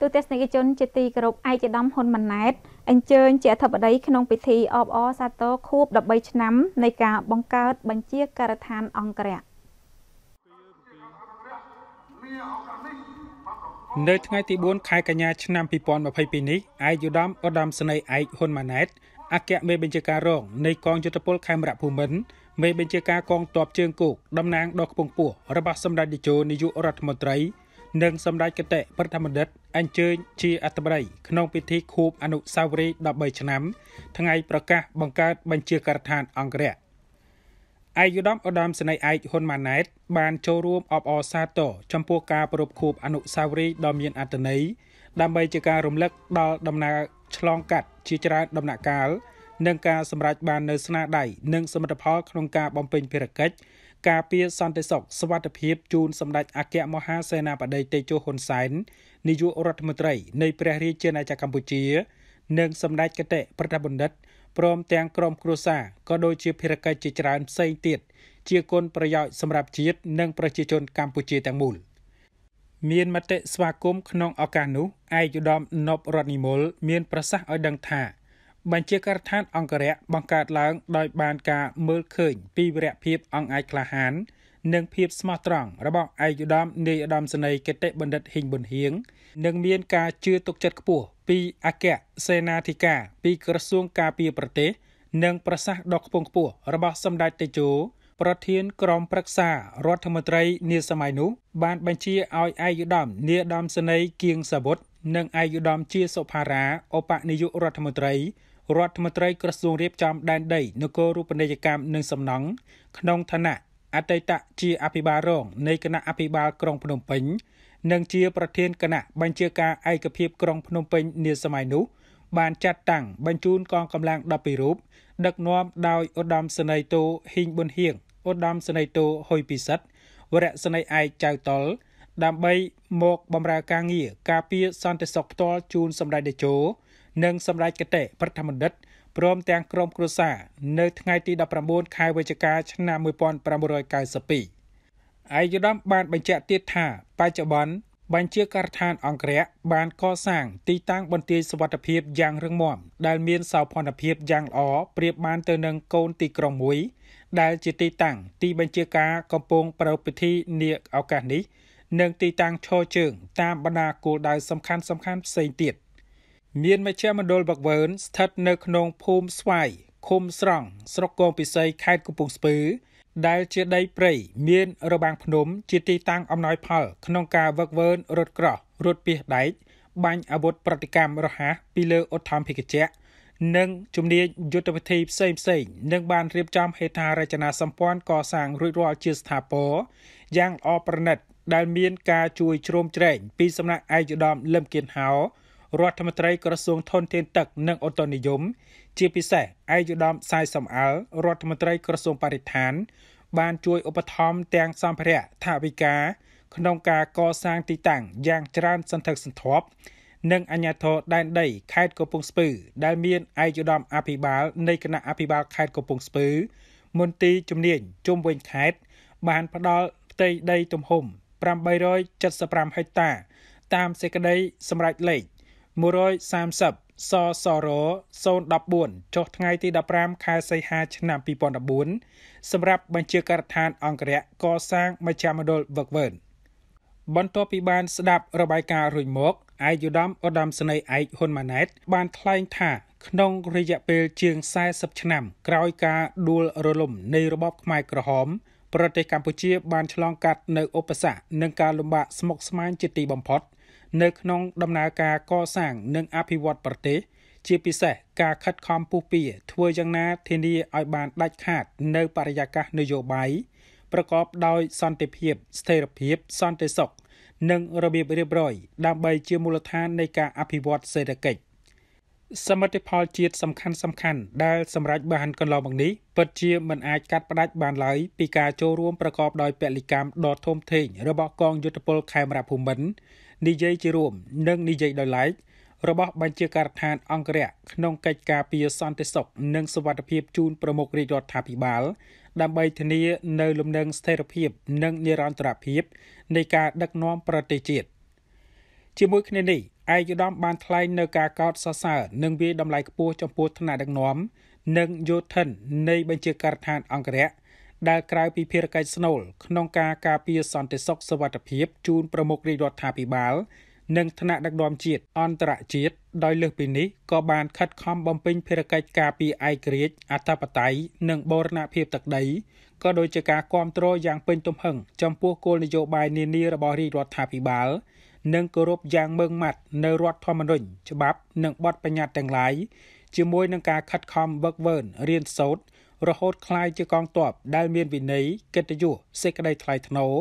ទូទស្សនិកជនជាទីគោរពឯកឧត្តមហ៊ុនម៉ាណែតអញ្ជើញជាអធិបតី ក្នុងពិធីអបអរសាទរខួប13ឆ្នាំនៃការបង្កើតបញ្ជាការដ្ឋានអង្គរៈនៅថ្ងៃទី4ខែកញ្ញាឆ្នាំ2022នេះឯកឧត្តមឧត្តមសេនីយ៍ឯកហ៊ុនម៉ាណែតអគ្គមេបញ្ជាការរងនៃកងយុទ្ធពលខេមរភូមិន្ទមេបញ្ជាការកងទ័ពជើងគោកតំណាងដល់ខ្ពង់ពោះរបស់សម្ដេចតេជោនាយករដ្ឋមន្ត្រីនិងសម្ដេចគតិប្រធមបណ្ឌិតអញ្ជើញជាអធិបតី ក្នុងពិធីខួបអនុស្សាវរីយ៍13ឆ្នាំ ថ្ងៃប្រកាសបង្កើតបញ្ជាការដ្ឋានអង្គរៈឯកឧត្តមឧត្តមសេនីយ៍ឯកហ៊ុនម៉ាណែតបានចូលរួមអបអរសាទរចំពោះការប្រពខួបអនុស្សាវរីយ៍ដ៏មានអត្ថន័យដើម្បីជាការរំលឹកដល់ដំណើរឆ្លងកាត់ជាច្រើនដំណាក់កាលនិងការសម្រេចបាននូវស្នាដៃនិងសមិទ្ធផលក្នុងការបំពេញភារកិច្ចការពារសន្តិសុខសวัสดิភាពជូនសម្ដេចអគ្គមហាសេនាបតីតេជោហ៊ុនសែននាយករដ្ឋមន្ត្រី នៃព្រះរាជាណាចក្រកម្ពុជានិងសម្ដេចគតិប្រធានបណ្ឌិតព្រមទាំងក្រុមគ្រួសារក៏ដូចជាភារកិច្ចជាច្រើនផ្សេងទៀតជាគុណប្រយោជន៍សម្រាប់ជាតិនិង ប្រជាជនកម្ពុជាទាំងមូល។មានមតិស្វាគមន៍ក្នុងឱកាសនោះឯកឧត្តមនពរដ្ឋនិមលមានប្រសាសន៍ឲ្យដឹងថាបញ្ជាការដ្ឋានអង្គរៈបង្កើតឡើងដោយបានការមើលឃើញពីវីរភាពអង្គអាចក្លាហាន និងភាពស្មោះត្រង់របស់ឯកឧត្តមនាយឧត្តមសេនីយ៍កិតិបណ្ឌិតហ៊ីងប៊ុនហៀងនិងមានការជឿទុកចិត្តខ្ពស់ពីអគ្គសេនាធិការពីក្រសួងការពារប្រទេស និងប្រសាសន៍ដ៏ខ្ពង់ខ្ពស់របស់សម្ដេចតេជោប្រធានក្រុមប្រឹក្សារដ្ឋមន្ត្រី នាសម័យនោះបានបញ្ជាឲ្យឯកឧត្តមនាយឧត្តមសេនីយ៍គៀងសាវុតនិងឯកឧត្តមជាសុផារាឧបនាយករដ្ឋមន្ត្រីរដ្ឋមន្ត្រីក្រសួងរៀបចំដែនដីនគររូបនីយកម្មនិងសំណង់ក្នុងឋានៈអតីតជាអភិបាលរងនៃគណៈអភិបាលក្រុងភ្នំពេញនិងជាប្រធានគណៈបញ្ជាការឯកភាពក្រុងភ្នំពេញ នាសម័យនោះ បានចាត់តាំងបញ្ជូនកងកម្លាំង12រូបដឹកនាំដោយឧត្តមសេនីយ៍តូហ៊ីងប៊ុនហៀងឧត្តមសេនីយ៍តូហ៊ុយពិសិដ្ឋវរៈសេនីយ៍ឯកចៅតលដើម្បីមកបម្រើការងារការពារសន្តិសុខផ្ទាល់ជូនសម្ដេចតេជោនិងសម្ដេចគតិប្រធានបណ្ឌិតព្រមទាំងក្រុមគ្រួសារនៅថ្ងៃ ទី19ខែវិច្ឆិកាឆ្នាំ1992ឯកឧត្តមបានបញ្ជាក់ទៀតថា បច្ចុប្បន្នបញ្ជាការដ្ឋានអង្គរៈបានកសាង ទីតាំងបន្ទាយសុវត្ថិភាពយ៉ាងរឹងមាំដែលមានសោភ័ណភាពយ៉ាងល្អប្រៀបបានទៅនឹងកូនទីក្រុងមួយដែលជាទីតាំងទីបញ្ជាការកំពុងប្រពៃពិធីនាឱកាសនេះនិងទីតាំងឈរជើង តាមបណ្ដាគោលដៅសំខាន់ៗផ្សេងទៀត។មានមជ្ឈមណ្ឌលបឹកវើនស្ថិតនៅក្នុងភូមិស្វាយឃុំស្រង់ស្រុកកងពិសីខេត្តកំពង់ស្ពឺ ដែលជាដីព្រៃមានរបាំងភ្នំជាទីតាំងអំណោយផលក្នុងការវឹកវើនរត់ក្រោះរត់ពីដែកបាញ់អាវុធប្រតិកម្មរហ័សពីលើឧទ្ធម្ភិកជៈនិងជំនាញយុទ្ធវិធីផ្សេងផ្សេងនឹងបានរៀបចំហេដ្ឋារចនាសម្ព័ន្ធកសាងរួចរាល់ជាស្ថាពរយ៉ាងល្អប្រណិតដែលមានការជួយជ្រោមជ្រែងពីសំណាក់ឯកឧត្តមលឹមគៀនហៅរដ្ឋមន្ត្រីក្រសួងធនធានទឹកនិងអូតូនិយម ជាពិសេសឯកឧត្តមសាយសំអល់រដ្ឋមន្ត្រីក្រសួងបរិស្ថាន បានជួយឧបត្ថម្ភទាំងសម្ភារៈថវិកា ក្នុងការកសាងទីតាំងយ៉ាងច្រើនសន្ធឹកសន្ធាប់និងអាជ្ញាធរដែនដីខេត្តកំពង់ស្ពឺ ដែលមានឯកឧត្តមអភិបាលនៃគណៈអភិបាលខេត្តកំពង់ស្ពឺ មន្ទីរជំនាញជុំវិញខេត្តបានផ្ដល់ផ្ទៃដីទំហំ875ហិកតាតាមសេចក្តីសម្រេចលេខ130សសរ014ចុះថ្ងៃទី15ខែសីហាឆ្នាំ2014សម្រាប់បញ្ជាការដ្ឋានអង្គរៈកសាងមជ្ឈមណ្ឌលវឹកវើ បន្ទាប់ពីបាន ស្ដាប់របាយការណ៍រួចមកឯកឧត្តមឧត្តមសេនីយ៍ឯកហ៊ុនម៉ាណែត បានថ្លែងថា ក្នុងរយៈពេលជាង40ឆ្នាំ ក្រោយការដួលរលំ នៃរបបខ្មែរក្រហមប្រទេសកម្ពុជា បានឆ្លងកាត់នៅឧបសគ្គនិងការលំបាកស្មុគស្មាញជាទីបំផុត។នៅក្នុងដំណើរការកសាងនិង អភិវឌ្ឍប្រទេសជាពិសេសការខិតខំពុះពៀធ្វើយ៉ាងណា ធានាឲ្យបានដាច់ខាត នៅ បរិយាកាសនយោបាយប្រកបដោយសន្តិភាពស្ថិរភាពសន្តិសុខនិងរបៀបរៀបរយដើម្បីជាមូលដ្ឋាននៃការអភិវឌ្ឍសេដ្ឋកិច្ចសមិទ្ធផលជាតិសំខាន់សំខាន់ដែលសម្រាប់បានកន្លងមកនេះពិតជាមិនអាចកាត់ផ្ដាច់បានឡើយពីការចូលរួមប្រកបដោយ ពលិកម្មដ៏ធំធេងរបស់កងយុទ្ធពលខេមរភូមិន្ទនិយាយជារួមនិងនិយាយដោយឡែករបស់បញ្ជាការដ្ឋានអង្គរៈក្នុងកិច្ចការពារសន្តិសុខនិងសวัสดิភាពជូនប្រមុខរាជរដ្ឋាភិបាលដើម្បីធានានៅលំនឹងស្ថិរភាពនិងនិរន្តរភាពនៃការដឹកនាំប្រទេសជាតិជាមួយគ្នានេះឯកឧត្តមបានថ្លែងនៅការកោតសរសើរនិងវាយតម្លៃខ្ពស់ចំពោះឋានៈដឹកនាំ និងយោធិននៃបញ្ជាការដ្ឋានអង្គរៈដែលក្រៅពីភារកិច្ចស្នូល ក្នុងការការពារសន្តិសុខសวัสดิភាពជូនប្រមុខរាជរដ្ឋាភិបាលនិងថ្នាក់ដឹកនាំជាតិអន្តរជាតិដោយលើសពីនេះក៏បានខិតខំបំពេញភារកិច្ចការពារឯករាជ្យអធិបតេយ្យនិងបូរណភាពទឹកដីក៏ដូចជាការគ្រប់គ្រងយ៉ាងពេញទំហឹងចំពោះគោលនយោបាយនានារបស់រាជរដ្ឋាភិបាលនិងគោរពយ៉ាងម៉ឺងម៉ាត់នៅរដ្ឋធម្មនុញ្ញច្បាប់និងបទបញ្ញត្តិទាំងឡាយជាមួយនឹងការខិតខំវឹកវើរៀនសូត្ររហូតក្លាយជាកងទ័ពដែលមានវិន័យកិត្តិយសសេចក្តីថ្លៃថ្នូរ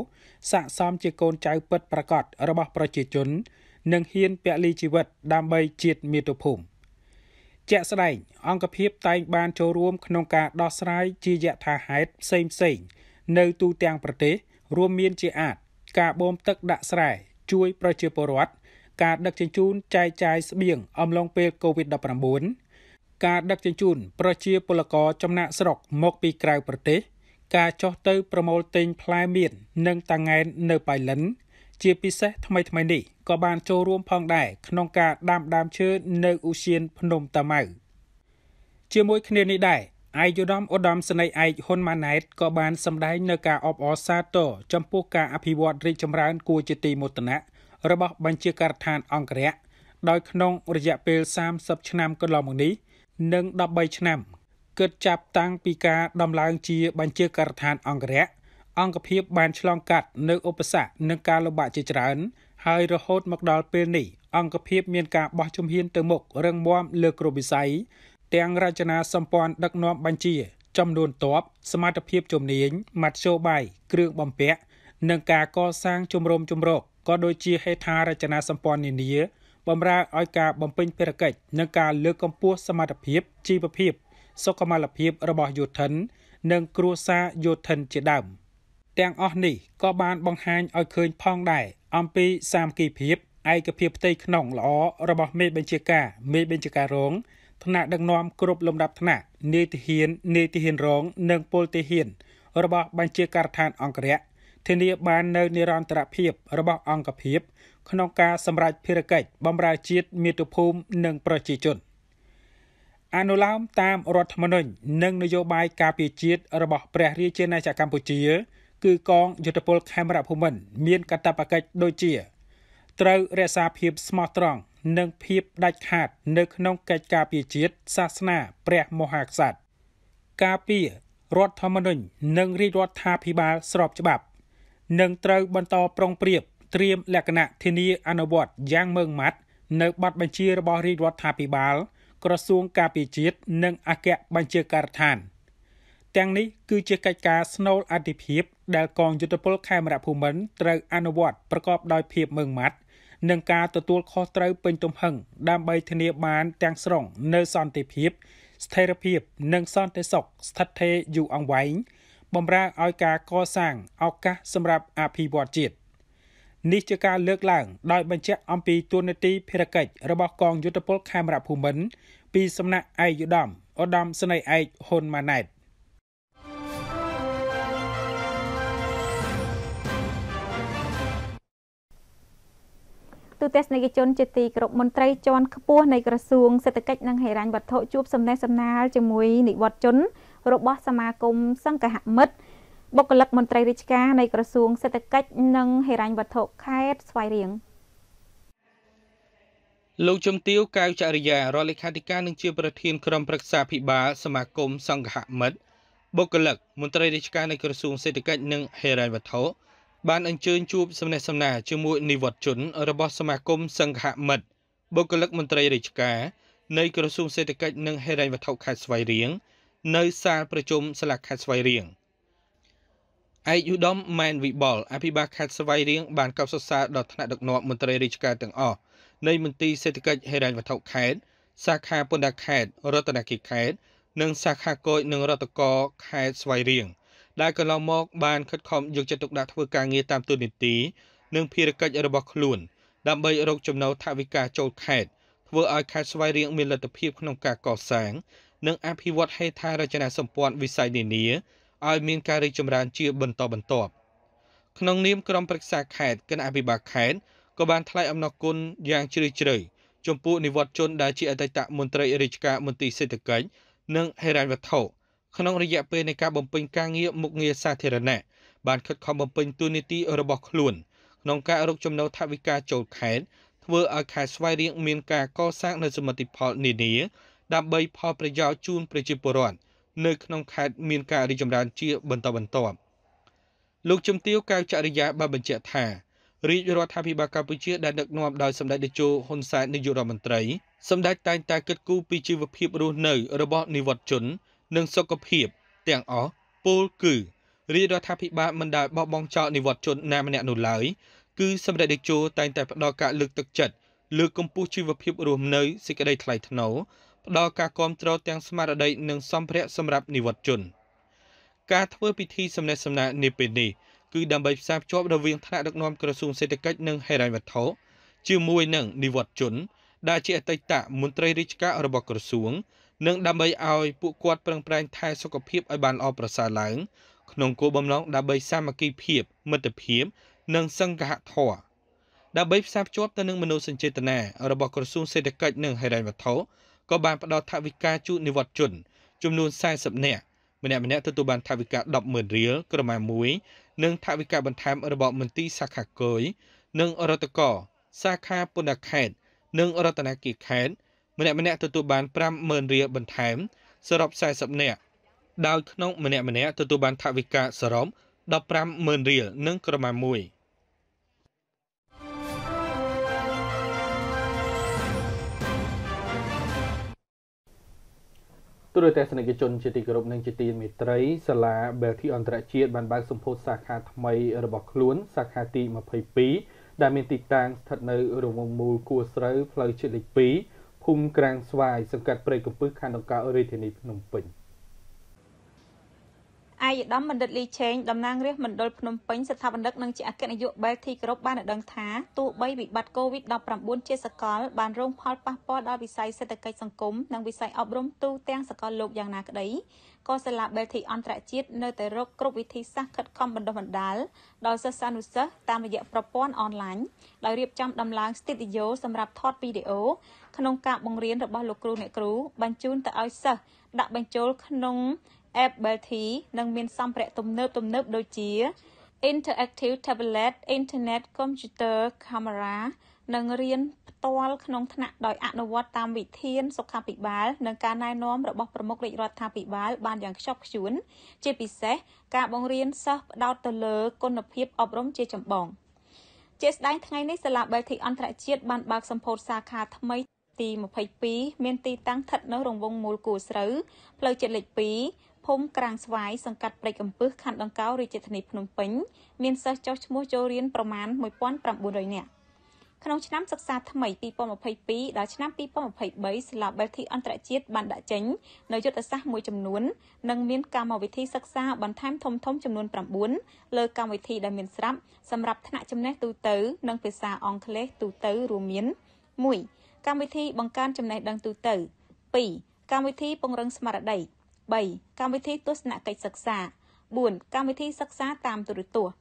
ស័ក្តិសមជាកូនចៅពិតប្រាកដរបស់ប្រជាជន និងហ៊ានពលីជីវិតដើម្បីជាតិមាតុភូមិជាក់ស្ដែងអង្គភាពតែងបានចូលរួមក្នុងការដោះស្រាយជាយថាហេតុផ្សេងផ្សេងនៅទូទាំងប្រទេស រួមមានជាអាចការបូមទឹកដាក់ស្រែជួយប្រជាពលរដ្ឋការដឹកជញ្ជូនចែកចាយស្បៀងអំឡុងពេល COVID-19 ការដឹកជញ្ជូនប្រជាពលករចំណាក់ស្រុកមកពីក្រៅប្រទេស ការចោះទៅប្រមូលទិញផ្លែមៀននិងតាងែននៅប៉ៃលិន ជាពិសេសថ្មីថ្មីនេះក៏បានចូលរួមផងដែរក្នុងការដាំដើមឈើនៅឧសៀនភ្នំតាម៉ៅជាមួយគ្នានេះដែរអាយុដមឧត្តមសេនីយ៍ឯកហ៊ុនម៉ាណែតក៏បានសម្ដែងនៅការអបអរសាទរចំពោះការអភិវឌ្ឍរីកចម្រើនគួរជាទីមោទនៈរបស់បញ្ជាការដ្ឋានអង្គរៈដោយក្នុងរយៈពេល30ឆ្នាំកន្លងមកនេះនិង13ឆ្នាំគិតចាប់តាំងពីការដំឡើងជាបញ្ជាការដ្ឋានអង្គរៈអង្គភាពបានឆ្លងកាត់នៅឧបសគ្គនិងការលំបាកជាច្រើន ហើយរហូតមកដល់ពេលនេះអង្គភាពមានការបោះជំហានទៅមុខរឹងមាំលើគ្រប់វិស័យទាំងរចនាសម្ព័ន្ធដឹកនាំបញ្ជា ចំនួនតបសមត្ថភាពជំនាញមធ្យោបាយគ្រឿងបំពាក់និងការកសាងជំរំជំរកក៏ដូចជាហេដ្ឋារចនាសម្ព័ន្ធនានាបម្រើឲ្យការបំពេញភារកិច្ចនិងការលើកកម្ពស់សមត្ថភាពជីវភាពសុខុមាលភាពរបស់យោធិននិងគ្រួសារយោធិនជាដើមទាំងអស់នេះក៏បានបង្ហាញឲ្យឃើញផងដែរអំពីសាមគ្គីភាពឯកភាពផ្ទៃក្នុងល្អរបស់មេបញ្ជាការមេបញ្ជាការរងថ្នាក់ដឹកនាំគ្រប់លំដាប់ថ្នាក់នាយទាហាននាយទាហានរង និងពលទាហានរបស់បញ្ជាការដ្ឋានអង្គរៈធានាបាននៅនិរន្តរភាពរបស់អង្គភាពក្នុងការសម្រេចភារកិច្ចបម្រើជាតិមាតុភូមិនិងប្រជាជន អនុលោមតាមរដ្ឋធម្មនុញ្ញនិងនយោបាយការពារជាតិរបស់ព្រះរាជាណាចក្រកម្ពុជា គឺកងយុទ្ធពលខេមរភូមិន្ទមានកាតព្វកិច្ចដូចជា ត្រូវរក្សាភាពស្មោះត្រង់និងភាពដាច់ខាត នៅក្នុងកិច្ចការពារជាតិសាសនា ព្រះមហាក្សត្រការពាររដ្ឋធម្មនុញ្ញនិងរាជរដ្ឋាភិបាលស្របច្បាប់ និងត្រូវបន្តប្រុងប្រៀបត្រៀមលក្ខណៈធានាអនុវត្តយ៉ាងម៉ឺងម៉ាត់នៅប័ណ្ណបញ្ជារបស់រាជរដ្ឋាភិបាលក្រសួងការពារជាតិនិងអគ្គបញ្ជាការដ្ឋានទាំងនេះគឺជាកិច្ចការស្នូលអធិភាពដែលកងយុទ្ធពលខេមរភូមិន្ទត្រូវអនុវត្តប្រកបដោយភាពម៉ឺងម៉ាត់និងការទទួលខុសត្រូវពេញទំហឹង ដើម្បីធានាបានទាំងស្រុង នៅសន្តិភាព ស្ថិរភាពនិងសន្តិសុខស្ថិតស្ថេរយូរអង្វែងបំរើឲ្យការកសាងឱកាសសម្រាប់អភិវឌ្ឍជាតិនេះជាការលើកឡើង ដោយបញ្ជាក់អំពីទួនាទីភារកិច្ចរបស់កងយុទ្ធពលខេមរភូមិន្ទពីសំណាក់ឯកឧត្តមឧត្តមសេនីយ៍ឯកហ៊ុនម៉ាណែតទូតស្នេហជនជាទីគោរពមន្ត្រីជាន់ខ្ពស់នៃក្រសួងសេដ្ឋកិច្ចនិងហិរញ្ញវត្ថុជួបសំណេះសំណាលជាមួយនិវត្តជនរបស់សមាគមសង្កហមិត្តបុគ្គលិកមន្ត្រីរាជការនៃក្រសួងសេដ្ឋកិច្ចនិងហិរញ្ញវត្ថុខេត្តស្វាយរៀងលោកជំទាវកៅចរិយារដ្ឋលេខាធិការនិងជាប្រធានក្រុមប្រឹក្សាភិបាលសមាគមសង្ឃមិត្តបុគ្គលិកមន្ត្រីរាជការនៃក្រសួងសេដ្ឋកិច្ចនិងហិរញ្ញវត្ថុបានអញ្ជើញជួបសំណេះសំណាលជាមួយនិវត្តជនរបស់សមាគមសង្ឃមិត្តបុគ្គលិកមន្ត្រីរាជការនៃក្រសួងសេដ្ឋកិច្ចនិងហិរញ្ញវត្ថុខេត្តស្វាយរៀងនៅសាលប្រជុំសាលាខេត្តស្វាយរៀង។ឯកឧត្តមម៉ែនវិបុលអភិបាលខេត្តស្វាយរៀងបានកោតសរសើរដល់ថ្នាក់ដឹកនាំមន្ត្រីរាជការទាំងអស់នៃមន្ទីរសេដ្ឋកិច្ចហិរញ្ញវត្ថុខេត្តសាខាពន្ធដារខេត្តរតនគិរីខេត្តនិងសាខាគយនិងរតកោខេត្តស្វាយរៀងដែលកន្លងមក បានខិតខំយកចិត្តទុកដាក់ធ្វើការងារតាមទូនីតិនិងភារកិច្ចរបស់ខ្លួនដើម្បីរកចំណូលថវិកាចូលខេត្តធ្វើឲ្យខេត្តស្វាយរៀងមានលទ្ធភាពក្នុងការកសាង និងអភិវឌ្ឍហេដ្ឋារចនាសម្ព័ន្ធវិស័យនានាឲ្យមានការរីកចម្រើនជាបន្តបន្ទាប់ក្នុងនាមក្រុមប្រឹក្សាខេត្តគណៈអភិបាលខេត្តក៏បានថ្លែងអំណរគុណយ៉ាងជ្រាលជ្រៅចំពោះនិវត្តជនដែលជាអតីតមន្ត្រីរាជការមន្ទីរសេដ្ឋកិច្ចនិងហិរញ្ញវត្ថុក្នុងរយៈពេលនៃការបំពេញការងារមុខងារសាធារណៈបានខិតខំបំពេញទួនាទីរបស់ខ្លួន ក្នុងការរកចំណូលថវិកាចូលខេត្តធ្វើឲ្យខេត្តស្វាយរៀងមានការកសាងនូវសមិទ្ធផលនានាដើម្បីផលប្រយោជន៍ជូនប្រជាពលរដ្ឋនៅក្នុងខេត្តមានការរីកចម្រើនជាបន្តបន្ទាប់លោកជំទាវកៅចរិយាបានបញ្ជាក់ថារាជរដ្ឋាភិបាលកម្ពុជាដែលដឹកនាំដោយសម្ដេចតេជោហ៊ុនសែននាយករដ្ឋមន្ត្រី សម្ដេចតែងតែគិតគូរពីជីវភាពរស់នៅរបស់និវត្តជននិងសុខភាព ទាំងអស់ពលគឺរាជរដ្ឋាភិបាលមិនដែលបោះបង់ចោលនិវត្តជនណាម្នាក់នោះឡើយគឺសម្ដេចតេជោតែងតែផ្ដល់ការលើកទឹកចិត្តលើកកម្ពស់ជីវភាពរស់នៅសេចក្តីថ្លៃថ្នូរផ្ដល់ការគាំទ្រទាំងស្មារតីនិងសម្ភារៈសម្រាប់និវត្តជន ការធ្វើពិធីសំណេះសំណាលនេះពេលនេះគឺដើម្បីផ្សារភ្ជាប់រវាងថ្នាក់ដឹកនាំក្រសួងសេដ្ឋកិច្ចនិងហិរញ្ញវត្ថុជាមួយនឹងនិវត្តជនដែលជាអតីតមន្ត្រីរាជការរបស់ក្រសួងនិងដើម្បីឲ្យពួកគាត់ប្រឹងប្រែងថែ សុខភាពឲ្យបានល្អប្រសើរឡើងក្នុងគោលបំណងដើម្បី សាមគ្គីភាព មិត្តភាព និងសង្ឃហធម៌ដើម្បីផ្សារភ្ជាប់ទៅនឹងមនោសញ្ចេតនារបស់ក្រសួងសេដ្ឋកិច្ចនិងហិរញ្ញវត្ថុក៏បានផ្ដល់ថវិកាជូននិវត្តជនចំនួន40នាក់ម្នាក់ម្នាក់ទទួលបានថវិកា100000រៀលក្រមាមួយនិងថវិកាបន្ថែមរបស់មន្ទីរសាខាគយនិងរដ្ឋកោសាខាពុនខេតនិងរតនគិខេតម្នាក់ម្នាក់ទទួលបាន50000រៀលបន្ថែមសរុប40នាក់ដោយក្នុងម្នាក់ម្នាក់ទទួលបានថវិកាសរុប150,000រៀលនិងក្រមាមួយ។ទូរទស្សនិកជនជាទីគោរពនិងជាទីមេត្រីសាលា Belty អន្តរជាតិបានបើកសម្ពោធសាខាថ្មីរបស់ខ្លួន សាខាទី22ដែលមានទីតាំងស្ថិតនៅរង្វង់មូលគួស្រូវផ្លូវជាតិលេខ2ភូមិក្រាំងស្វាយសង្កាត់ព្រៃកំពឹសខណ្ឌដង្កោរាជធានីភ្នំពេញ។ឯកឧត្តមបណ្ឌិតលីឆេងតំណាងរាស្ត្រមណ្ឌលភ្នំពេញស្ថាបនិកនិងជាអគ្គនាយកបែលទីក្រុបបានដឹងថាទោះបីវិបត្តិ COVID-19 ជាសកលបានរងផលប៉ះពាល់ដល់វិស័យសេដ្ឋកិច្ចសង្គមនិងវិស័យអប់រំទូទាំងសកលលោកយ៉ាងណាក្តីក៏សាលាបែលទីអន្តរជាតិនៅតែរកគ្រប់វិធីសាស្ត្រខិតខំបណ្ដុះបណ្ដាលដល់សិស្សានុសិស្សតាមរយៈប្រព័ន្ធអនឡាញដោយរៀបចំដំឡើងស្ទូឌីយោសម្រាប់ថតវីដេអូក្នុងការបង្រៀនរបស់លោកគ្រូអ្នកគ្រូបញ្ជូនទៅឲ្យសិស្ស ដាក់បញ្ចូលក្នុង App Belty និងមានសម្ភារៈទំនើបទំនើបដូចជា Interactive Tablet Internet Computer Camera និងរៀនផ្ទាល់ក្នុងថ្នាក់ដោយអនុវត្តតាមវិធានសុខាភិបាលនិងការណែនាំរបស់ប្រមុខរាជរដ្ឋាភិបាល បានយ៉ាងខ្ជាប់ខ្ជួន ជាពិសេសការបង្រៀនសិស្សផ្ដោតទៅលើគុណភាពអប់រំជាចម្បងជាស្ដែងថ្ងៃនេះសាលាបេតិអន្តរជាតិបានបើកសម្ពោធសាខាថ្មីទី22មានទីតាំងស្ថិតនៅរង្វង់មូលគូស្រូវផ្លូវជាតិលេខ2ូមិក្រាំងស្វាយសង្កាត់ព្រៃកំពឹសខណ្ឌដង្កោរាជធានីភ្នំពេញ មានសិស្សចុះឈ្មោះចូលរៀនប្រមាណ1900នាក់ក្នុងឆ្នាំសិក្សាថ្មី2022ដល់ឆ្នាំ2023សាលា Belty អន្តរជាតិបានដាក់ចេញនូវយុទ្ធសាស្ត្រមួយចំនួននិងមានកម្មវិធីសិក្សាបន្ថែមធំធំចំនួន9លើកម្មវិធីដែលមានស្រាប់សម្រាប់ថ្នាក់ចំណេះទូទៅនិងភាសាអង់គ្លេសទូទៅរួមមាន1កម្មវិធីបង្កើនចំណេះដឹងទូទៅ2កម្មវិធីពង្រឹងស្មារតី3កម្មវិធីទស្សនកិច្ចសិក្សា4កម្មវិធីសិក្សាតាមទូរទស្សន៍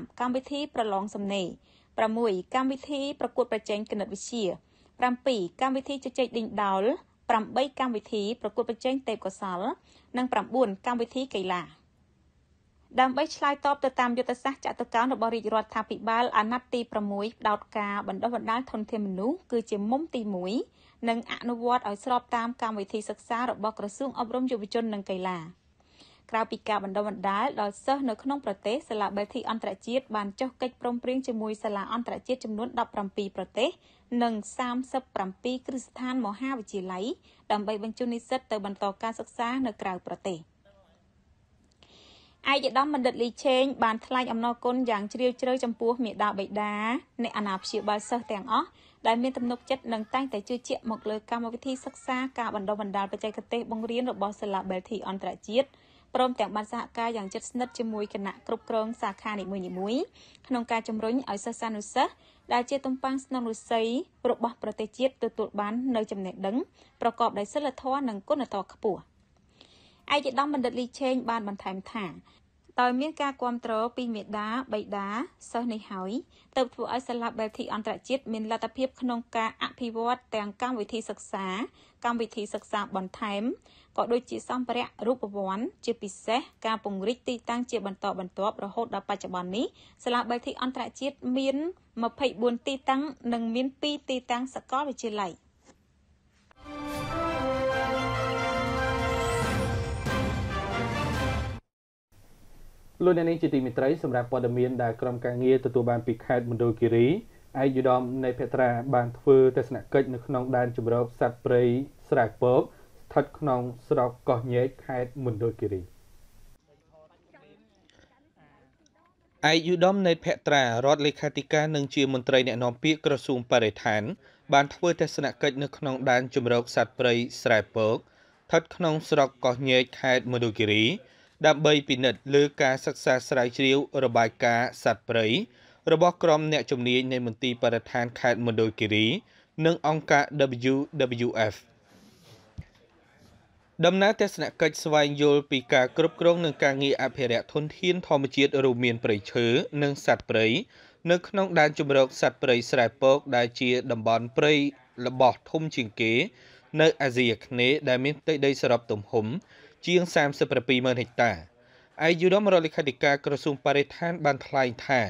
5កម្មវិធីប្រឡងសំណេរ6កម្មវិធីប្រកួតប្រជែងគណិតវិទ្យា7កម្មវិធីជជែកដេញដោល8កម្មវិធីប្រកួតប្រជែងទេពកោសល្យនិង9កម្មវិធីកីឡាដើម្បីឆ្លើយតបទៅតាមយុទ្ធសាស្ត្រចតុកោណរបស់រាជរដ្ឋាភិបាលអាណត្តិទី6ផ្ដោតការបណ្ដុះបណ្ដាលធនធានមនុស្សគឺជាមុំទីនិងអនុវត្តឲ្យស្របតាមកម្មវិធីសិក្សារបស់ក្រសួងអប់រំយុវជននិងកីឡាក្រៅពីការបណ្ដុះបណ្ដាលដល់សិស្សនៅក្នុងប្រទេសសាលាបេធីអន្តរជាតិបានចុះកិច្ចព្រមព្រៀងជាមួយសាលាអន្តរជាតិចំនួន17ប្រទេសនិង37គ្រឹះស្ថានមហាវិទ្យាល័យដើម្បីបញ្ជូននិស្សិតទៅបន្តការសិក្សានៅក្រៅប្រទេសឯកឧត្តមបណ្ឌិតលីឆេងបានថ្លែងអំណរគុណយ៉ាងជ្រាលជ្រៅចំពោះមេដាបេដាអ្នកអាណាព្យាបាលសិស្សទាំងអស់ដែលមានទំនុកចិត្តនិងតែងតែជឿជាក់មកលើកម្មវិធីសិក្សាការបណ្ដុះបណ្ដាលបច្ចេកទេសបង្រៀនរបស់សាលា Belty អន្តរជាតិព្រមទាំងបានសហការយ៉ាងជិតស្និទ្ធជាមួយគណៈគ្រប់គ្រង សាខានីមួយៗក្នុងការជំរុញឲ្យសិស្សានុសិស្សដែលជាទំព័ងស្នងរុស្សីរបស់ប្រទេសជាតិទទួល បាននូវចំណេះដឹងប្រកបដោយសិលធម៌និងគុណធម៌ខ្ពស់ឯកឧត្តមបណ្ឌិតលីឆេង បានបន្ថែមថាដោយមានការគ្រប់គ្រងពីមេដាបៃតាសិស្សនេះហើយទើបធ្វើឲ្យសាលាបែបធីអន្តរជាតិមានលទ្ធភាពក្នុងការអភិវឌ្ឍទាំងកម្មវិធីសិក្សាកម្មវិធីសិក្សាបន្ថែមក៏ដូចជាសម្ភារៈរូបវ័ន្តជា ពិសេសការពង្រីកទីតាំងជាបន្តបន្ទាប់រហូតដល់បច្ចុប្បន្ននេះសាលាបែបធីអន្តរជាតិមាន24ទីតាំង និងមាន2ទីតាំងសាកលវិទ្យាល័យ thank you លោកអ្នកនាងជាទីមេត្រីសម្រាប់ព័ត៌មានដែលក្រុមការងារទទួលបានពីខេត្តមណ្ឌលគិរីឯកឧត្តមនៃភេត្រាបានធ្វើទស្សនកិច្ចនៅក្នុងដែនជម្រកសត្វព្រៃស្រែពកស្ថិតក្នុងស្រុកកោះញែកខេត្តមណ្ឌលគិរីឯកឧត្តមនៃភេត្រារដ្ឋលេខាធិការនិងជាមន្ត្រីអ្នកនាំពាក្យក្រសួងបរិស្ថាន បានធ្វើទស្សនកិច្ចនៅក្នុងដែនជម្រកសត្វព្រៃស្រែពកស្ថិតក្នុងស្រុកកោះញែកខេត្តមណ្ឌលគិរីដើម្បីពិនិត្យលើការសិក្សាស្រាវជ្រាវ របាយការណ៍សត្វព្រៃរបស់ក្រុមអ្នកជំនាញនៃមន្ទីរបរិស្ថានខេត្តមណ្ឌលគិរី និងអង្គការ WWF ដំណើរទស្សនកិច្ចស្វែងយល់ពីការគ្រប់គ្រងនិងការងារអភិរក្សធនធានធម្មជាតិរួមមានព្រៃឈើនិងសត្វព្រៃនៅក្នុងដែនជម្រកសត្វព្រៃស្រែពកដែលជាតំបន់ព្រៃរបស់ធំជាងគេ នៅអាស៊ីអាគ្នេយ៍ដែលមានផ្ទៃដីសរុបទំហំជាង370000ហិកតាឯយុរមរដ្ឋលេខាធិការក្រសួងបរិស្ថានបាន ថ្លែងថា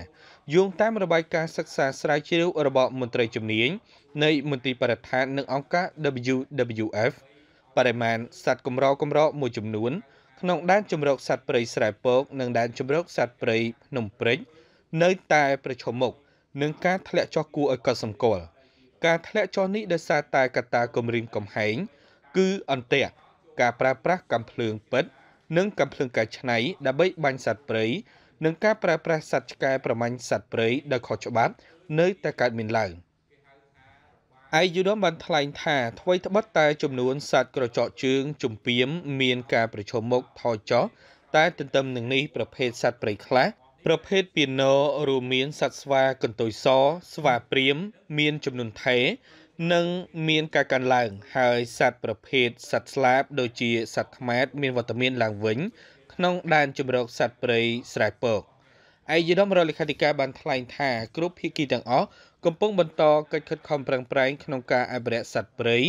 យោងតាមរបាយការណ៍សិក្សាស្រាវជ្រាវ របស់មន្ត្រីជំនាញនៃ មន្ទីរបរិស្ថាន និងអង្គការ WWF បរិមាណសត្វកម្រកម្រមួយចំនួនក្នុងដែនជម្រកសត្វព្រៃស្រែពកនិងដែនជម្រកសត្វព្រៃភ្នំព្រិចនៅ តែប្រឈមមុខនឹងការ ធ្លាក់ចុះគួរឲ្យកត់សម្គាល់ការធ្លាក់ចុះនេះដោយសារតែកត្តាគម្រាមកំហែងគឺអន្ទាក់ការប្រើប្រាស់កាំភ្លើងពិតនិងកាំភ្លើងកែច្នៃ ដើម្បីបាញ់សត្វព្រៃនិងការប្រើប្រាស់សត្វឆ្កែប្រមាញ់សត្វព្រៃដោយខុសច្បាប់នៅតែកើតមានឡើងឯកយុធបានថ្លែងថាថ្មីត្បិតតែ ចំនួនសត្វក្រចកជើងជំពាមមានការប្រឈមមុខថយចុះតែទន្ទឹមនឹងនេះប្រភេទសត្វព្រៃខ្លះប្រភេទពាណោរួមមានសត្វស្វាកន្ទុយសស្វាព្រាមមានចំនួនថេនិងមានការកើនឡើង ហើយសត្វប្រភេទសត្វស្លាបដូចជាសត្វខ្មាត មានវត្តមាន ឡើងវិញ ក្នុងដែនជម្រកសត្វព្រៃស្រែពកឯកឧត្តមរដ្ឋលេខាធិការបានថ្លែងថាគ្រប់ភាគីទាំងអស់កំពុងបន្តកិច្ចខិតខំប្រឹងប្រែងក្នុងការអភិរក្សសត្វព្រៃឲ្យ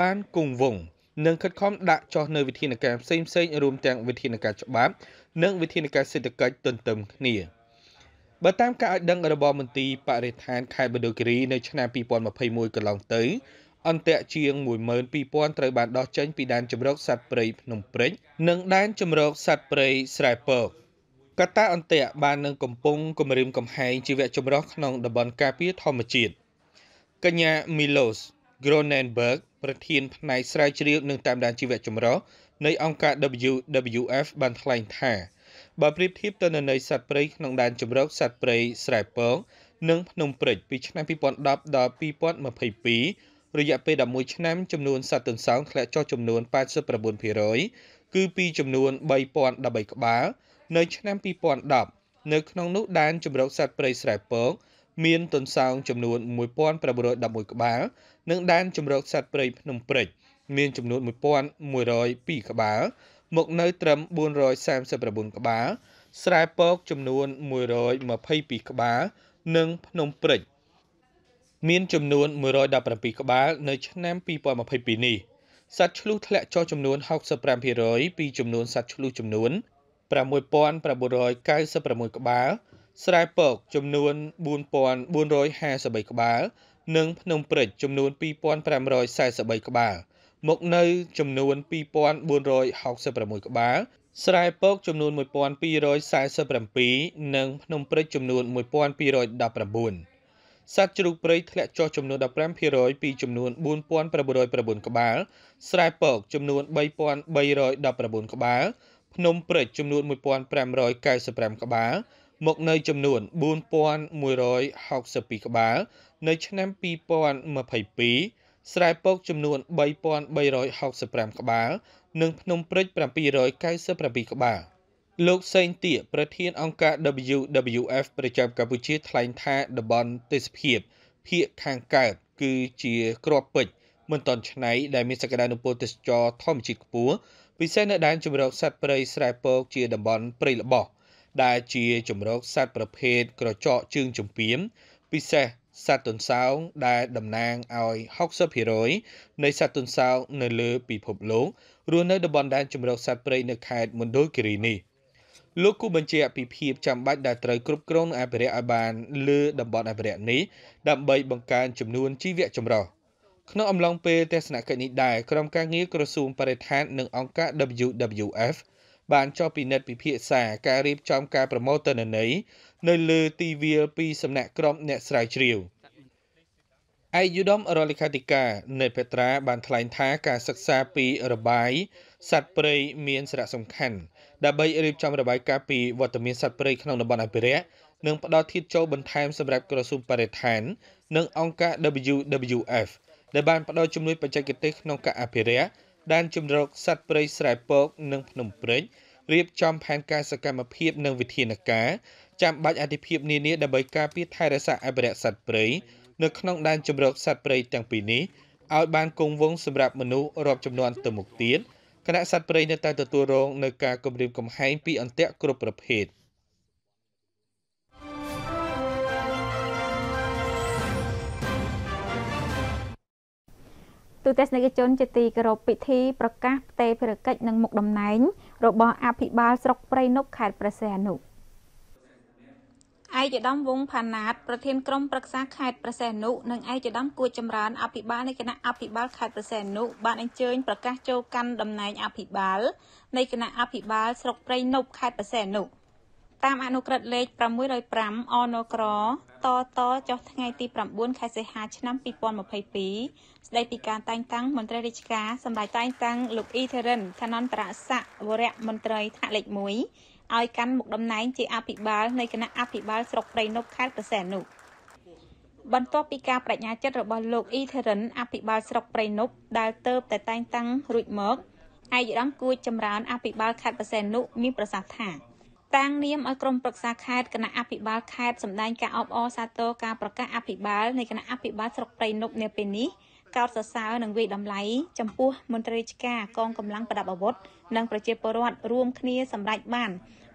បានគង់វង្សនិងខិតខំដាក់ចោះនៅវិធានការផ្សេងៗរួមទាំងវិធានការច្បាប់ និងវិធានការសេដ្ឋកិច្ចទន្ទឹមគ្នា។បើតាមការឲ្យដឹងរបស់មន្ទីរបរិស្ថានខេត្តបណ្ឌូគិរីនៅឆ្នាំ2021កន្លងទៅអន្ទាក់ជាង12000ត្រូវបានដោះចេញពីដែនជម្រកសត្វព្រៃភ្នំព្រិចនិងដែនជម្រកសត្វព្រៃស្រែពកកត្តាអន្ទាក់បាននឹងកំពុងគម្រាមកំហែងជីវៈចម្រុះក្នុងតំបន់ការពារធម្មជាតិកញ្ញា Milos Gronenberg ប្រធានផ្នែកស្រាវជ្រាវនិងតាមដានជីវៈចម្រុះនៃអង្គការ WWF បានថ្លែងថាបើប្រៀបធៀបទៅនឹងនៃសត្វព្រៃក្នុងដែនជម្រកសត្វព្រៃស្រែពងនិងភ្នំព្រិចពីឆ្នាំ2010ដល់2022រយៈពេល11ឆ្នាំចំនួនសត្វទន្សោងធ្លាក់ចុះចំនួន89%គឺពីចំនួន3013ក្បាលនៅឆ្នាំ2010នៅក្នុងនោះដែនជម្រកសត្វព្រៃស្រែពងមានទន្សោងចំនួន1911ក្បាលនិងដែនជម្រកសត្វព្រៃភ្នំព្រិចមានចំនួន1102ក្បាលមកនៅត្រឹម439ក្បាលស្រែពកចំនួន122ក្បាលនិងភ្នំព្រិចមានចំនួន117ក្បាលនៅឆ្នាំ2022នេះសត្វឆ្លុះធ្លាក់ចុះចំនួន65%ពីចំនួនសត្វឆ្លុះចំនួន6996ក្បាលស្រែពកចំនួន4453ក្បាលនិងភ្នំព្រិចចំនួន2543ក្បាលមកនៅចំនួន2466ក្បាលស្រែពកចំនួន1247និងភ្នំព្រិចចំនួន1219សត្វជ្រូកព្រៃធ្លាក់ចុះចំនួន15%ពីចំនួន4909ក្បាលស្រែពកចំនួន3319ក្បាលភ្នំព្រិចចំនួន1595ក្បាលមកនៅចំនួន4162ក្បាលនៅឆ្នាំ2022ស្រែពកចំនួន3365ក្បាល និងភ្នំព្រិច797ក្បាលលោកសេងទាប្រធានអង្គការ WWF ប្រចាំកម្ពុជាថ្លែងថាតំបន់ទេសភាពភៀកខាងកើតគឺជាក្របពេជ្រមិនតន់ឆ្នៃដែលមានសក្តានុពលទេសចរធម្មជាតិខ្ពស់ពិសេសនៅដែនជម្រកសត្វព្រៃស្រែពកជាតំបន់ព្រៃល្បោះដែលជាជម្រកសត្វប្រភេទក្រចកជើងជំពាមពិសេសសត្វទន្សោងដែលតំណាងឲ្យ60%នៃសត្វទន្សោងនៅលើពិភពលោករស់នៅតំបន់ដែនជម្រកសត្វព្រៃនៅខេត្តមណ្ឌលគិរីនេះលោកគូបញ្ជាពីភាពចាំបាច់ដែលត្រូវគ្រប់គ្រងអភិរក្សឲ្យបានលើតំបន់អភិរក្សនេះដើម្បីបង្កើនចំនួនជីវៈចម្រុះក្នុងអំឡុងពេលទស្សនកិច្ចនេះដែរក្រុមការងារក្រសួងបរិស្ថាន និងអង្គការ WWF បានចុះពិនិត្យពិភាក្សាការរៀបចំការប្រមូលទិន្នន័យនៅលើទីវាលពីសំណាក់ក្រុមអ្នកស្រាវជ្រាវឯកយុដមរដ្ឋលេខាធិការនៃពេត្រាបានថ្លែងថាការសិក្សាពីរបាយសត្វព្រៃមានសារៈសំខាន់ដើម្បីរៀបចំរបាយការណ៍ពីវត្តមានសត្វព្រៃក្នុងតំបន់អភិរក្សនិងផ្ដល់ធាតុចូលបន្ថែមសម្រាប់ក្រសួងបរិស្ថាន និងអង្គការ WWF ដែលបានផ្ដល់ជំនួយបច្ចេកទេសក្នុងការអភិរក្សដែនជម្រកសត្វព្រៃស្រែពក និងភ្នំព្រេចរៀបចំផែនការសកម្មភាព និងវិធានការចាំបាច់អតិភិបនានាដើម្បីការពារថែរក្សាអភិរក្សសត្វព្រៃនៅក្នុងដែនជម្រកសត្វព្រៃទាំងពីរនេះឲ្យបានគង់វង្សសម្រាប់មនុស្សរាប់ចំនួនទៅមុខទៀតគណៈសត្វព្រៃនៅតែទទួលរងនឹងការគំរាមកំហែងពីអន្តរគ្រប់ប្រភេទទូទេសនិកជនជាទីគោរពពិធីប្រកាសផ្ទេរភារកិច្ចនិងមុខតំណែង របស់អភិបាលស្រុកព្រៃនប់ខេត្តព្រះសីហនុ។ឯកឧត្តមវង្សផាណាតប្រធានក្រុមប្រឹក្សាខេត្តប្រសេះនុនិងឯកឧត្តមគួចចម្រើនអភិបាលនៃគណៈអភិបាលខេត្តប្រសេះនុបានអញ្ជើញប្រកាសចូលកាន់តំណែងអភិបាល នៃគណៈអភិបាលស្រុកព្រៃនប់ខេត្តប្រសេះនុតាមអនុក្រឹត្យលេខ605អនក្រតតចុះថ្ងៃទី9ខែសីហាឆ្នាំ2022ស្ដីពីការតែងតាំងមន្ត្រីរាជការសម្រាប់តែងតាំងលោកអ៊ីធេរិនឋានន្តរស័ក្តិវរៈមន្ត្រីថ្នាក់លេខ1ឲ្យកាន់មុខតំណែង ជាអភិបាលនៃគណៈអភិបាលស្រុកព្រៃនប់ខេត្តកសែនុបន្ទាប់ពីការបដិញ្ញាចិត្តរបស់លោកអ៊ីធីរិនអភិបាលស្រុកព្រៃនប់ដែលទៅតែតែងតាំង រួចមកឯកឧត្តមគួចចម្រើនអភិបាលខេត្តបរសែននុមានប្រសាសន៍ថាតាំងនាមឲ្យក្រុមប្រឹក្សាខេត្តគណៈអភិបាលខេត្តសម្ដែងការអបអរសាទរការប្រកាសអភិបាលនៃគណៈអភិបាលស្រុកព្រៃនប់នាពេលនេះកោតសរសើរនិងវិយតម្លៃចំពោះមន្ត្រីរាជការកងកម្លាំងប្រដាប់អាវុធនិងប្រជាពលរដ្ឋរួមគ្នាសម្រេចបាន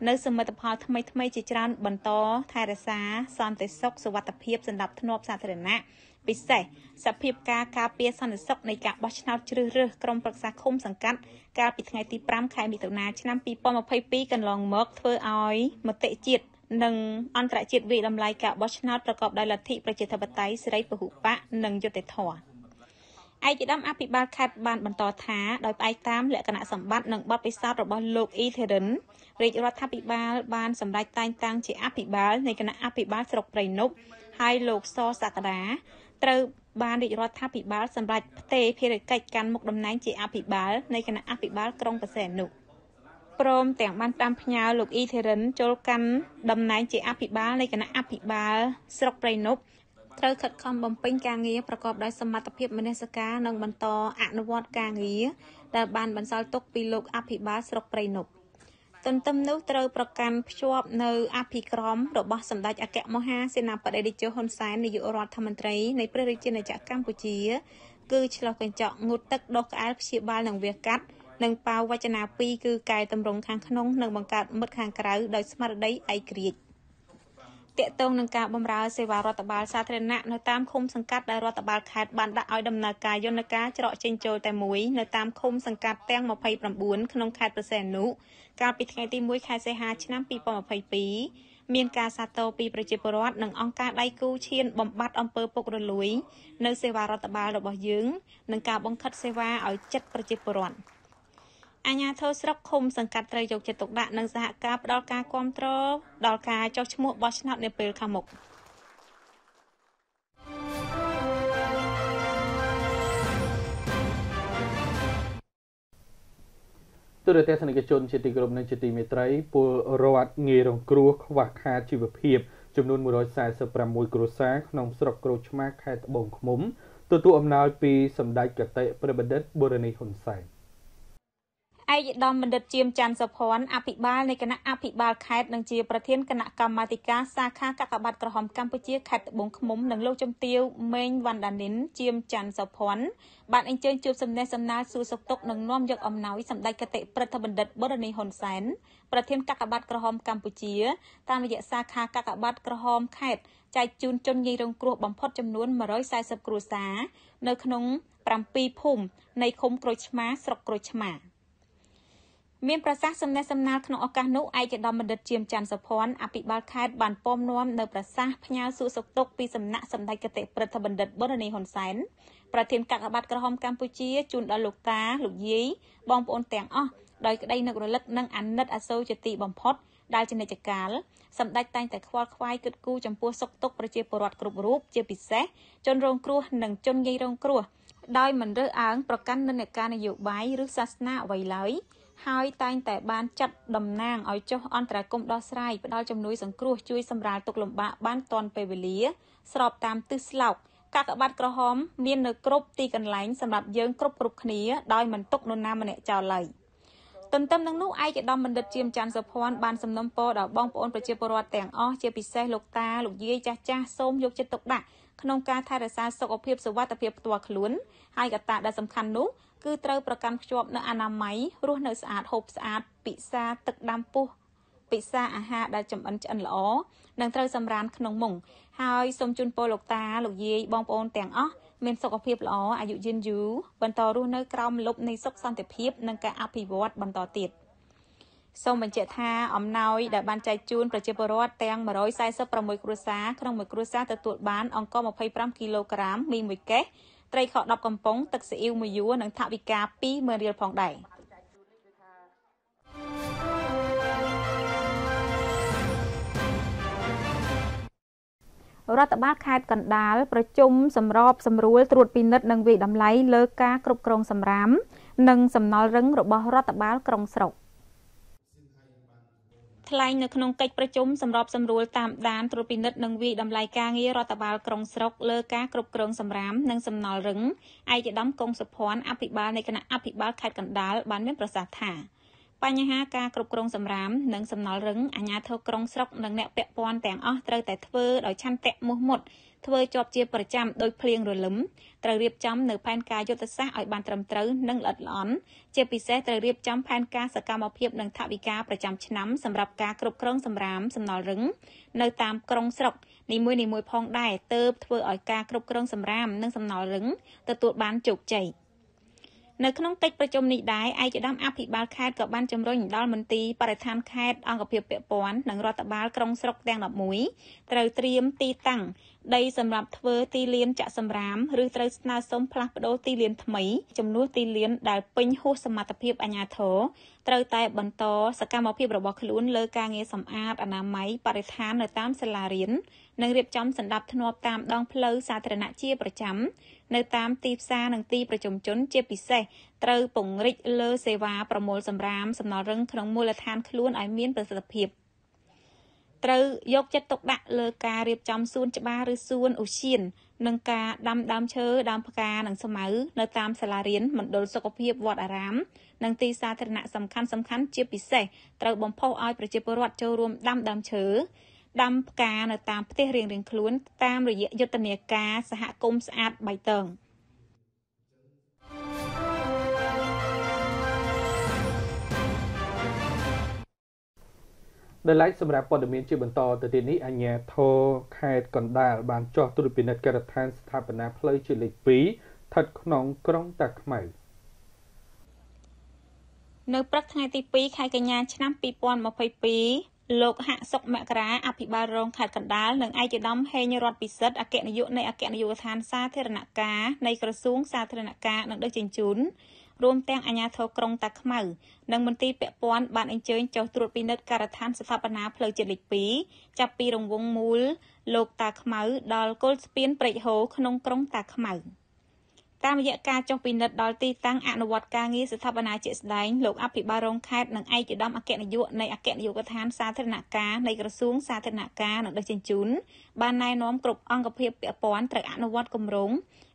នៅសមិទ្ធផលថ្មីថ្មីជាច្រើន បន្តថែរក្សាសន្តិសុខសុវត្ថិភាពសម្រាប់ធ្នាប់សាធារណៈពិសេសសភាពការការពារសន្តិសុខនៃការបោះឆ្នោតជ្រើសរើសក្រុមប្រឹក្សាឃុំ សង្កាត់កាលពីថ្ងៃទី5ខែមិថុនាឆ្នាំ2022កន្លងមកធ្វើឲ្យមតិជាតិនិងអន្តរជាតិវិលំឡាយការបោះឆ្នោតប្រកបដោយលទ្ធិប្រជាធិបតេយ្យសេរីពហុបកនិងយុត្តិធម៌ឯកឧត្តមអភិបាលខេត្តបានបន្តថាដោយផ្អែកតាមលក្ខណៈសម្បត្តិនិងបទពិសោធន៍របស់លោកអ៊ីធីរិនរាជរដ្ឋាភិបាលបានសម្រេចតែងតាំងជាអភិបាលនៃគណៈអភិបាលស្រុកព្រៃនប់ហើយលោកសសក្តាត្រូវបានរាជរដ្ឋាភិបាលសម្រេចផ្ទេរភារកិច្ចកាន់មុខតំណែងជាអភិបាល នៃគណៈអភិបាល ក្រុងបរសែននោះព្រមទាំងបានតាមផ្ញើលោកអ៊ីធីរិនចូលកាន់តំណែងជាអភិបាលនៃគណៈអភិបាល ស្រុកព្រៃនប់ត្រូវខិតខំបំពេញការងារប្រកបដោយសមត្ថភាពមនសិការនិងបន្តអនុវត្តការងារដែលបានបន្សល់ទុកពីលោកអភិបាលស្រុកព្រៃនប់ទន្ទឹមនោះត្រូវប្រកាន់ភ្ជាប់នៅអភិក្រមរបស់សម្ដេចអគ្គមហាសេនាបតីរាជហ៊ុនសែននាយករដ្ឋមន្ត្រីនៃព្រះរាជាណាចក្រកម្ពុជាគឺឆ្លោះកញ្ចក់ងូតទឹកដុសក្អែលព្យាបាលនិងវាកាត់និងប៉ាវវចនា2គឺកែតម្រង់ខាងក្នុង និងបង្កើតមិត្តខាងក្រៅដោយស្មារតីឯករាជ្យតកតងនឹងការបម្រើសេវារដ្ឋបាលសាធារណៈនៅតាមឃុំសង្កាត់ដែលរដ្ឋបាលខេត្តបានដាក់ឲ្យដំណើរការយន្តការច្រកចេញចូលតែមួយនៅតាមឃុំសង្កាត់ទាំង29ក្នុងខេត្តប្រសេនុកាលពីថ្ងៃទី1ខែសីហាឆ្នាំ2022មានការសាទរពីប្រជាពលរដ្ឋនិងអង្គការដៃគូឈានបំបត្តិអំពើពុករលួយនៅសេវារដ្ឋបាលរបស់យើងនិងការបង្ខិតសេវាឲ្យចិត្តប្រជាពលរដ្ឋ។អាជ្ញាធរស្រុកឃុំសង្កាត់ត្រូវយកចិត្តទុកដាក់និងសហការផ្ដល់ការគ្រប់គ្រងដល់ការចុះឈ្មោះបោះឆ្នោតនាពេលខាងមុខទូរទស្សនិកជនជាទីគោរពនិងជាទីមេត្រី ពលរដ្ឋងាយរងគ្រោះខ្វះខាតជីវភាពចំនួន146គ្រួសារក្នុងស្រុកក្រូចឆ្មាខេត្តត្បូងឃ្មុំទទួលអំណោយពី សម្ដេចគតិព្រះបណ្ឌិតបូរនីហ៊ុនសែន។ឯកឧត្តមបណ្ឌិតជាមច័ន្ទសុភ័ណ្ឌអភិបាលនៃគណៈអភិបាលខេត្តនិងជាប្រធានគណៈកម្មាធិការសាខាកាកបាទក្រហមកម្ពុជាខេត្តត្បូងឃ្មុំនិងលោកជំទាវមេងវណ្ដានិន ជាមច័ន្ទសុភ័ណ្ឌបានអញ្ជើញជួបសំណេះសំណាលសួរសុខទុក្ខនិងនាំយកអំណោយសម្ដេចគតិព្រឹទ្ធបណ្ឌិតបរនីហ៊ុនសែនប្រធានកាកបាទក្រហមកម្ពុជា តាមរយៈសាខាកាកបាទក្រហម ខេត្តចែកជូនជនងាយរងគ្រោះបំផុតចំនួន140គ្រួសារនៅក្នុង7ភូមិនៃឃុំក្រូចឆ្មាស្រុកក្រូចឆ្មា។មានប្រសាសន៍សំណេះសំណាលក្នុងឱកាសនោះឯកឧត្តមបណ្ឌិតជាមច័ន្ទសុភ័ណ្ឌអភិបាលខេត្តបានពំនាំនៅប្រសាសន៍ផ្ញើសួរសុខទុក្ខពីសំណាក់សម្ដេចគតិព្រឹទ្ធបណ្ឌិតប៊ុននីហ៊ុនសែនប្រធានគណៈបក្ក្រហមកម្ពុជាជូនដល់លោកតាលោកយាយបងប្អូនទាំងអស់ដោយក្តីនឹករលឹកនិងអាណិតអាសូរជាទីបំផុតដែលជានិច្ចកាលសម្ដេចតែងតែខ្វល់ខ្វាយគិតគូរចំពោះសុខទុក្ខប្រជាពលរដ្ឋគ្រប់រូបជាពិសេសជនរងគ្រោះនិងជនងាយរងគ្រោះដោយមិនរើសអើងប្រកាន់និន្នាការនយោបាយឬសាសនាអ្វីឡើយ។ហើយតែងតែបានចាត់តំណាងឲ្យចុះអន្តរាគមដោះស្រាយផ្ដល់ជំនួយ សង្គ្រោះជួយសម្រាលទុកលំបាកបានទាន់ពេលវេលាស្របតាមទិសស្លោកកាកបាទក្រហមមាននៅគ្រប់ទីកន្លែងសម្រាប់យើងគ្រប់គ្រប់គ្នាដោយមិនទុកនរណាម្នាក់ចោលឡើយទន្ទឹមនឹងនោះឯកឧត្តមបណ្ឌិតជាមច័ន្ទសុភ័ណ្ឌបានសំណូមពរដល់បងប្អូនប្រជាពលរដ្ឋទាំងអស់ជាពិសេសលោកតាលោកយាយចាស់ចាស់សូមយកចិត្តទុកដាក់ក្នុងការថែរក្សាសុខភាពសុវត្ថិភាពផ្ទាល់ខ្លួនហើយកត្តាដែលសំខាន់នោះគឺត្រូវប្រកាន់ខ្ជាប់នូវអនាម័យរស់នៅស្អាតហូបស្អាតពិសាទឹកដាំពុះពិសាអាហារដែលចម្អិនឆ្អិនល្អនិងត្រូវសម្រានក្នុងមុងហើយសូមជូនពរលោកតាលោកយាយបងប្អូនទាំងអស់មានសុខភាពល្អអាយុយឺនយូរបន្តរស់នៅក្រោមលប់នៃសុខសន្តិភាពនិងការអភិវឌ្ឍបន្តទៀតសូមបញ្ជាក់ថាអំណោយដែលបានចែកជូនប្រជាពលរដ្ឋទាំង146គ្រួសារក្នុងមួយគ្រួសារទទួលបានអង្គ25គីឡូក្រាមមីមួយកេសត្រីខ10កំប៉ុងទឹកស៊ីអ៊ីវមួយយួរនិងថវិកា20000រៀលផងដែររដ្ឋបាលខេត្តកណ្ដាលប្រជុំសម្របសម្រួលត្រួតពិនិត្យនិងវិយតម្លៃលើការគ្រប់គ្រងសំរាមនិង សំណល់រឹងរបស់រដ្ឋបាលក្រុងស្រុក។ថ្លែងនៅក្នុងកិច្ចប្រជុំសម្របសម្រួលតាមដានត្រួតពិនិត្យនិងវិយតម្លៃការងាររដ្ឋបាលក្រុងស្រុកលើការគ្រប់គ្រងសម្រាមនិងសំណល់រឹងឯកឧត្តមកុងសុភ័ណ្ឌអភិបាលនៃគណៈអភិបាលខេត្តកណ្ដាលបានមានប្រសាសន៍ថាបញ្ហាការគ្រប់គ្រងសម្រាមនិងសំណល់រឹងអាជ្ញាធរក្រុងស្រុកនិងអ្នកពាក់ព័ន្ធទាំងអស់ត្រូវតែធ្វើដោយឆន្ទៈមោះមុតធ្វើជាប់ជាប្រចាំដោយភ្លៀងរលឹមត្រូវរៀបចំនៅផែនការយុទ្ធសាស្ត្រឲ្យបានត្រឹមត្រូវនិងល្អិតល្អន់ជាពិសេសត្រូវរៀបចំផែនការសកម្មភាពនិងថវិកាប្រចាំឆ្នាំសម្រាប់ការគ្រប់គ្រងសម្រាមសំណល់រឹងនៅតាមក្រុងស្រុកនីមួយៗផងដែរទៅធ្វើឲ្យការគ្រប់គ្រងសម្រាមនិងសំណល់រឹងទទួលបានជោគជ័យ។នៅក្នុងកិច្ចប្រជុំនេះដែរឯកឧត្តមអភិបាលខេត្តក៏បានជំរុញដល់មន្ទីរបរិស្ថានខេត្តអង្គភាពពាក់ព័ន្ធនិងរដ្ឋបាលក្រុងស្រុកទាំង11ត្រូវត្រៀមទីតាំងដីសម្រាប់ធ្វើទីលានចាក់សម្រាមឬត្រូវស្នើសុំផ្លាស់ប្តូរទីលានថ្មីចំនួនទីលានដែលពេញហួសសមត្ថភាពអាជ្ញាធរត្រូវតែបន្តសកម្មភាពរបស់ខ្លួនលើការងារសម្អាតអនាម័យបរិស្ថាននៅតាមសាលារៀននិងរៀបចំសម្ដាប់ធ្នាប់តាមដងផ្លូវសាធារណៈជាប្រចាំនៅតាមទីផ្សារនិងទីប្រជុំជនជាពិសេសត្រូវពង្រីកលើសេវាប្រមូលសម្រាមសំណល់រឹងក្នុងមូលដ្ឋានខ្លួនឲ្យមានប្រសិទ្ធភាព។ត្រូវយកចិត្តទុកដាក់លើការរៀបចំសួនច្បារឬសួនឧស្សាហ៍និងការដាំដើមឈើដើមផ្កានិងស្មៅនៅតាមសាលារៀនមណ្ឌលសុខភាពវត្តអារាមនិងទីសាធារណៈសំខាន់សំខាន់ជាពិសេសត្រូវបំផុសឲ្យប្រជាពលរដ្ឋចូលរួមដាំដើមឈើដាំផ្កានៅតាមផ្ទះរៀងៗខ្លួន តាមរយៈយុទ្ធនាការសហគមន៍ស្អាតបៃតង។ដែលឡែកសម្រាប់ព័ត៌មានជាបន្តទៅទៀតនេះអាជ្ញាធរខេត្តកណ្ដាលបានចោះត្រួតពិនិត្យការដ្ឋានស្ថាបនាផ្លូវជាលេខ2ស្ថិតក្នុងក្រុងតាខ្មៅនៅព្រឹកថ្ងៃទី2ខែកញ្ញា ឆ្នាំ2022លោកហាក់សុកមករាអភិបាលរងខេត្តកណ្ដាលនិងឯកឧត្តមហេងរតពិសិដ្ឋអគ្គនាយកនៃអគ្គនាយកដ្ឋានសាធារណការនៃក្រសួងសាធារណការនិងដឹកជញ្ជូនរួមទាំងអាជ្ញាធរក្រុងតាខ្មៅនិងមន្ទីរពាក់ព័ន្ធបានអញ្ជើញចុះត្រួតពិនិត្យការដ្ឋានស្ថាបនាផ្លូវជាតិលេខ2ចាប់ពីរង្វង់មូលលោកតាខ្មៅដល់គល់ស្ពានព្រែកហូរក្នុងក្រុងតាខ្មៅ។តាមរយៈការចុះពិនិត្យដល់ទីតាំងអនុវត្តការងារស្ថាបនាជាក់ស្ដែងលោកអភិបាលរងខេត្តនិងឯកឧត្តមអគ្គនាយកនៃអគ្គនាយកដ្ឋានសាធារណការនៃក្រសួងសាធារណការនិងដឹកជញ្ជូនបានណែនាំគ្រប់អង្គភាពពាក់ព័ន្ធត្រូវអនុវត្តគម្រោង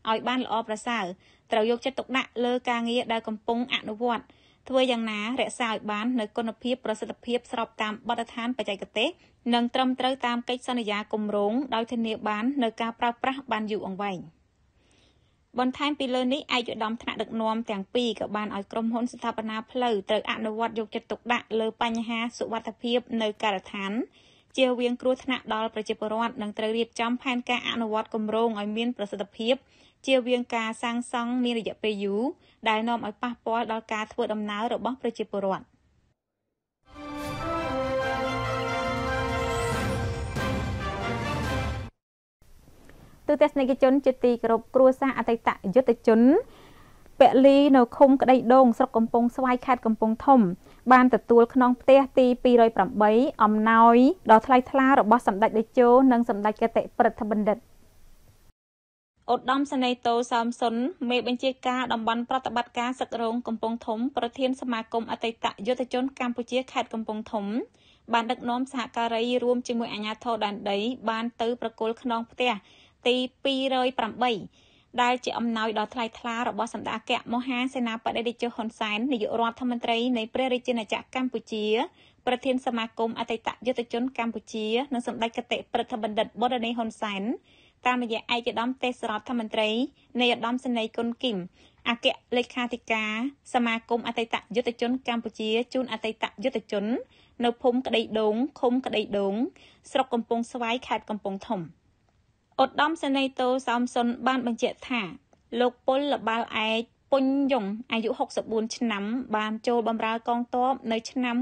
ឲ្យបាន ល្អប្រសើរត្រូវយកចិត្តទុកដាក់លើការងារដែលកំពុងអនុវត្តធ្វើយ៉ាងណារក្សាឲ្យបាននូវគុណភាពប្រសិទ្ធភាព ស្របតាមបទដ្ឋានបច្ចេកទេស និងត្រឹមត្រូវតាមកិច្ចសន្យាគម្រោងដោយធានាបាននូវការប្រើប្រាស់បានយូរអង្វែង។បន្ថែមពីលើនេះឯកឧត្តមថ្នាក់ដឹកនាំទាំងពីរក៏បានឲ្យក្រុមហ៊ុនស្ថាបនាផ្លូវត្រូវអនុវត្តយកចិត្តទុកដាក់លើបញ្ហាសុវត្ថិភាព នៅការដ្ឋានជៀសវាងគ្រោះថ្នាក់ដល់ប្រជាពលរដ្ឋនិងត្រូវរៀបចំផែនការអនុវត្តគម្រោងឲ្យមានប្រសិទ្ធភាពជៀសវាងការសាងសង់មានរយៈពេលយូរដែលនាំឲ្យប៉ះពាល់ដល់ការធ្វើដំណើររបស់ប្រជាពលរដ្ឋទូទស្សនិកជនជាទីគោរពគ្រួសារអតីតយុទ្ធជនពលីនៅឃុំក្តីដង ស្រុកកំពង់ស្វាយខេត្តកំពង់ធំ បានទទួលខ្នងផ្ទះទី208អំណោយដ៏ថ្លៃថ្លារបស់សម្ដេចតេជោនិងសម្ដេចកតិព្រឹទ្ធបណ្ឌិតឧត្តមសេនីយ៍តូសោមសុនមេបញ្ជាការតំបន់ប្រតិបត្តិការសឹករងកំពង់ធំប្រធានសមាគមអតីតយុទ្ធជន កម្ពុជាខេត្តកំពង់ធំ បានដឹកនាំសហការីរួមជាមួយអាជ្ញាធរដែនដីបានទៅប្រគល់ខ្នងផ្ទះទី208ដែលជាអំណោយដ៏ថ្លៃថ្លារបស់សម្ដេចអគ្គមហាសេនាបតីរាជហ៊ុនសែននាយករដ្ឋមន្ត្រីនៃព្រះរាជាណាចក្រកម្ពុជាប្រធានសមាគមអតីតយុទ្ធជនកម្ពុជានិងសម្ដេចគតិព្រឹទ្ធបណ្ឌិតបរណីហ៊ុនសែនតាមរយៈឯកឧត្តមទេសរដ្ឋមន្ត្រីនៃឧត្តមសេនីយ៍គុណគីមអគ្គលេខាធិការសមាគមអតីតយុទ្ធជនកម្ពុជាជូនអតីតយុទ្ធជន នៅភូមិក្តីដងឃុំក្តីដងស្រុកកំពង់ស្វាយខេត្តកំពង់ធំ។ឧត្តមសេនីយ៍តូសំសុនបានបញ្ជាក់ថាលោកពលលបាល់ឯកពុញយងអាយុ64ឆ្នាំ បានចូល បម្រើកងទ័ពនៅឆ្នាំ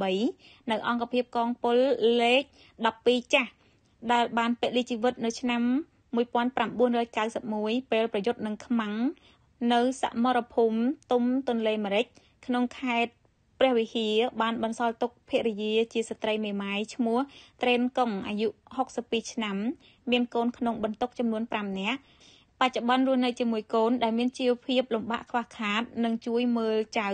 1988នៅអង្គភាពកងពលលេខ12ចាស់ដែលបានពលិជីវិត នៅឆ្នាំ1991ពេលប្រយុទ្ធនឹងខ្មាំងនៅសមរភូមិទុំទន្លេមេរិចក្នុងខេត្តព្រះវិហារបានបន្សល់ទុកភរិយាជាស្ត្រីមេម៉ាយឈ្មោះត្រេនកុងអាយុ62ឆ្នាំ មានកូនក្នុងបន្ទុកចំនួន5នាក់បច្ចុប្បន្នរស់នៅជាមួយកូនដែលមានជីវភាពលំបាកខ្វះខាតនិងជួយមើលចៅ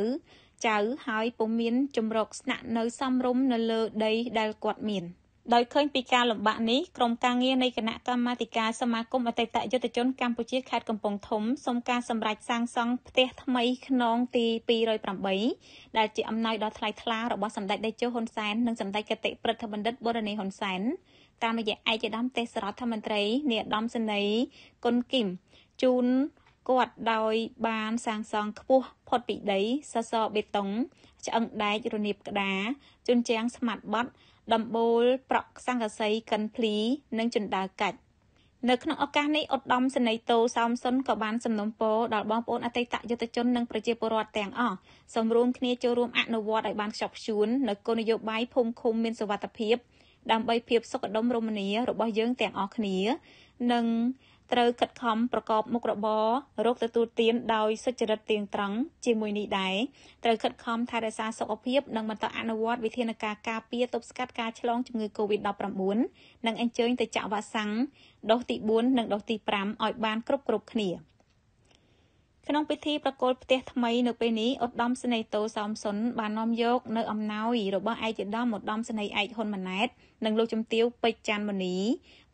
ចៅហើយពុំមានជំរកស្នាក់ នៅសំរុំនៅលើដីដែលគាត់មាន។ដោយឃើញពីការលំបាកនេះក្រុមការងារនៃគណៈកម្មាធិការសមាគមអតីតយុទ្ធជនកម្ពុជាខេត្តកំពង់ធំសូមការសម្រេចសាងសង់ផ្ទះថ្មីខ្នងទី208ដែលជាអំណោយដ៏ថ្លៃថ្លារបស់សម្ដេចតេជោហ៊ុនសែននិងសម្ដេចគតិព្រឹទ្ធបណ្ឌិតបូរនីហ៊ុនសែនតាមរយៈឯកឧត្តមទេសរដ្ឋមន្ត្រីនាយឧត្តមសេនីយ៍គុណគីមជូនគាត់ដោយបានសាងសង់ខ្ពស់ផុតពីដីសសរបេតុងឆ្អឹងដែករនាបក្តារជញ្ជាំងស្មាតប័ត្រដំបូលប្រក់សង្កសីកិនភ្លី និងជណ្ដើរកាច់នៅក្នុងឱកាសនេះឧត្តមសេនីយ៍តូសោមសុនក៏បានសំណូមពរដល់បងប្អូនអតីតយុទ្ធជននិងប្រជាពលរដ្ឋទាំងអស់សូមរួមគ្នាចូលរួមអនុវត្តឲ្យបានខ្ជាប់ខ្ជួននៅគោលនយោបាយភូមិឃុំមានសុវត្ថិភាព ដើម្បីភាពសុខដុមរមនារបស់យើងទាំងអស់គ្នានិងត្រូវខិតខំប្រកបមុខរបររកទទួលទានដោយសុចរិតទៀងត្រង់ជាមួយនេះដែរត្រូវខិតខំថែរក្សាសុខភាពនិងបន្តអនុវត្តវិធានការការពារទប់ស្កាត់ការឆ្លងជំងឺ Covid-19 និងអញ្ជើញទៅចាក់វ៉ាក់សាំងដូសទី4និងដូសទី5ឲ្យបានគ្រប់គ្រប់គ្នា។ក្នុងពិធីប្រគល់ផ្ទះថ្មីនៅពេលនេះឧត្តមសេនីយ៍តូសោមសុនបាននាំយកនៅអំណោយរបស់ឯកឧត្តមឧត្តមសេនីយ៍ឯកហ៊ុនម៉ាណែតនិងលោកជំទាវពេជ្រច័ន្ទមនី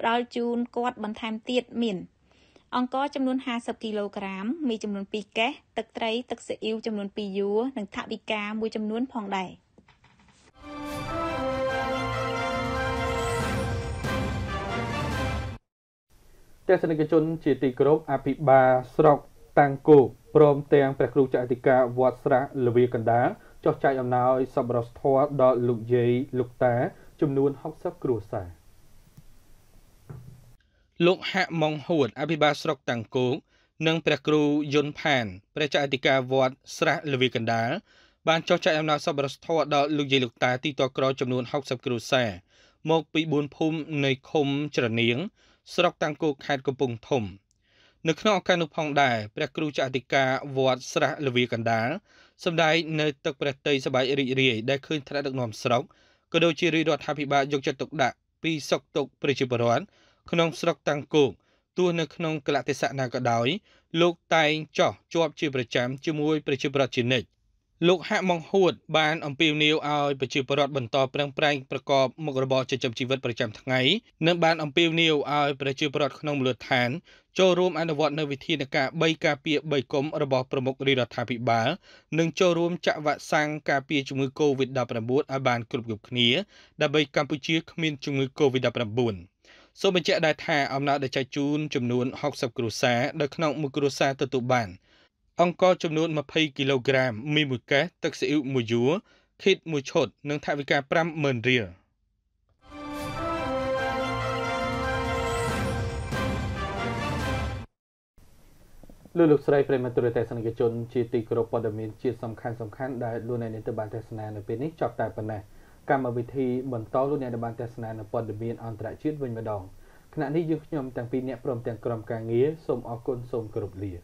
ផ្ដល់ជូនគាត់បន្ថែមទៀតមាន អង្ករចំនួន50គីឡូក្រាមមីចំនួន2កេសទឹកត្រី ទឹកស៊ីអ៊ីវចំនួន2យួរនិងថវិកាមួយចំនួនផងដែរទស្សនិកជនជាទីគោរពអភិបាលស្រុកតាំងគោព្រមទាំងព្រះគ្រូចៅអធិការវត្តស្រះលវីកណ្ដាលចុះចែកអំណោយសប្បុរសធម៌ដល់លោកយាយលោកតាចំនួន60គ្រួសារលោកហាក់ម៉ុងហួតអភិបាលស្រុកតាំងគោកនិងព្រះគ្រូយុនផានព្រះចៅអធិការវត្តស្រះលវីកណ្ដាល បានចុះចែកអំណោយសប្បុរសធម៌ដល់លោកយាយលោកតាទីតក្រចំនួន60គ្រួសារមកពី4ភូមិនៃឃុំច្រនៀងស្រុកតាំងគោកខេត្តកំពង់ធំនៅក្នុងឱកាសនោះផងដែរព្រះគ្រូចតិកាវត្តស្រះលវីកណ្ដាលសម្ដែងនៅទឹកព្រះតីសបាយរីករាយដែលឃើញថ្នាក់ដឹកនាំស្រុកក៏ដូចជារាជរដ្ឋាភិបាលយកចិត្តទុកដាក់ពីសុខទុក្ខប្រជាពលរដ្ឋក្នុងស្រុកតាំងគោកទោះនៅក្នុងកលៈទេសៈណាក៏ដោយលោកតែងចោះជាប់ជាប្រចាំជាមួយប្រជាប្រដ្ឋជានិច្ចលោកហាក់ម៉ុងហួត បានអំពាវនាវឲ្យប្រជាពលរដ្ឋបន្តប្រឹងប្រែងប្រកបមុខរបរចិញ្ចឹមជីវិតប្រចាំថ្ងៃនិងបានអំពាវនាវឲ្យប្រជាពលរដ្ឋក្នុងមូលដ្ឋានចូលរួមអនុវត្តនូវវិធានការ3ការពារ3គុំរបស់ប្រមុខរាជរដ្ឋាភិបាលនិងចូលរួមចាក់វ៉ាក់សាំងការពារជំងឺ Covid-19 ឲ្យបានគ្រប់គ្រប់គ្នាដើម្បីកម្ពុជាគ្មានជំងឺ Covid-19 សូមបញ្ជាក់ដែរថាអំណោយដែលចែកជូនចំនួន60គ្រួសារដែលក្នុងមួយគ្រួសារទទួលបានអង្ករចំនួន20គីឡូក្រាមមីមួយកែសទឹកស៊ីអ៊ីវមួយយួរឃីតមួយឈុតនិងថវិកា50000រៀលលោកលោកស្រីប្រិមត្តរទេសនិកជនជាទីគោរពព័ត៌មានជាតិសំខាន់សំខាន់ដែលលោកអ្នកនាងទៅបានទស្សនានៅពេលនេះចប់តែប៉ុណ្ណេះកម្មវិធីបន្តលោកអ្នកបានទស្សនានៅព័ត៌មានអន្តរជាតិវិញម្ដងគណៈនេះយើងខ្ញុំទាំងពីរអ្នកព្រមទាំងក្រុមការងារសូមអរគុណសូមគោរពលា